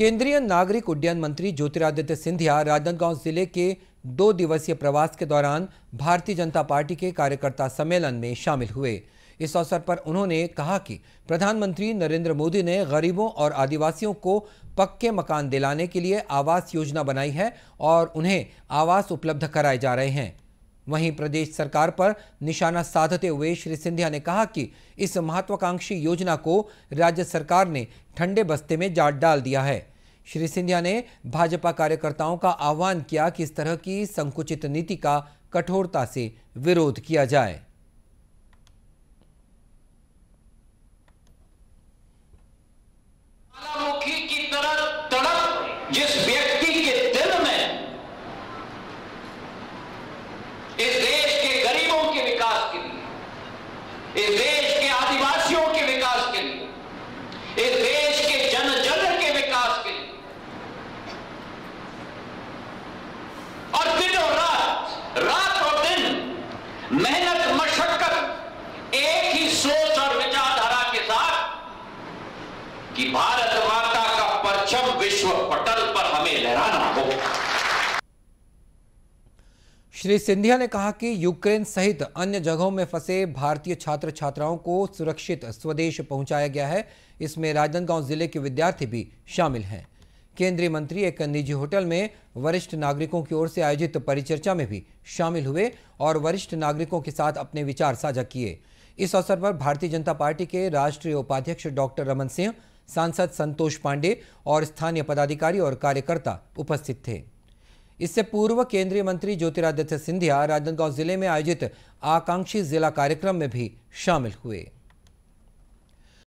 केंद्रीय नागरिक उड्डयन मंत्री ज्योतिरादित्य सिंधिया राजनांदगांव जिले के दो दिवसीय प्रवास के दौरान भारतीय जनता पार्टी के कार्यकर्ता सम्मेलन में शामिल हुए इस अवसर पर उन्होंने कहा कि प्रधानमंत्री नरेंद्र मोदी ने गरीबों और आदिवासियों को पक्के मकान दिलाने के लिए आवास योजना बनाई है और उन्हें आवास उपलब्ध कराए जा रहे हैं वहीं प्रदेश सरकार पर निशाना साधते हुए श्री सिंधिया ने कहा कि इस महत्वाकांक्षी योजना को राज्य सरकार ने ठंडे बस्ते में जाट डाल दिया है श्री सिंधिया ने भाजपा कार्यकर्ताओं का आह्वान किया कि इस तरह की संकुचित नीति का कठोरता से विरोध किया जाए मेहनत मशक्कत एक ही सोच और विचारधारा के साथ कि भारत माता का परचम विश्व पटल पर हमें लहराना हो श्री सिंधिया ने कहा कि यूक्रेन सहित अन्य जगहों में फंसे भारतीय छात्र छात्राओं को सुरक्षित स्वदेश पहुंचाया गया है इसमें राजनांदगांव जिले के विद्यार्थी भी शामिल हैं केंद्रीय मंत्री एक निजी होटल में वरिष्ठ नागरिकों की ओर से आयोजित परिचर्चा में भी शामिल हुए और वरिष्ठ नागरिकों के साथ अपने विचार साझा किए इस अवसर पर भारतीय जनता पार्टी के राष्ट्रीय उपाध्यक्ष डॉक्टर रमन सिंह सांसद संतोष पांडे और स्थानीय पदाधिकारी और कार्यकर्ता उपस्थित थे इससे पूर्व केंद्रीय मंत्री ज्योतिरादित्य सिंधिया राजनांदगांव जिले में आयोजित आकांक्षी जिला कार्यक्रम में भी शामिल हुए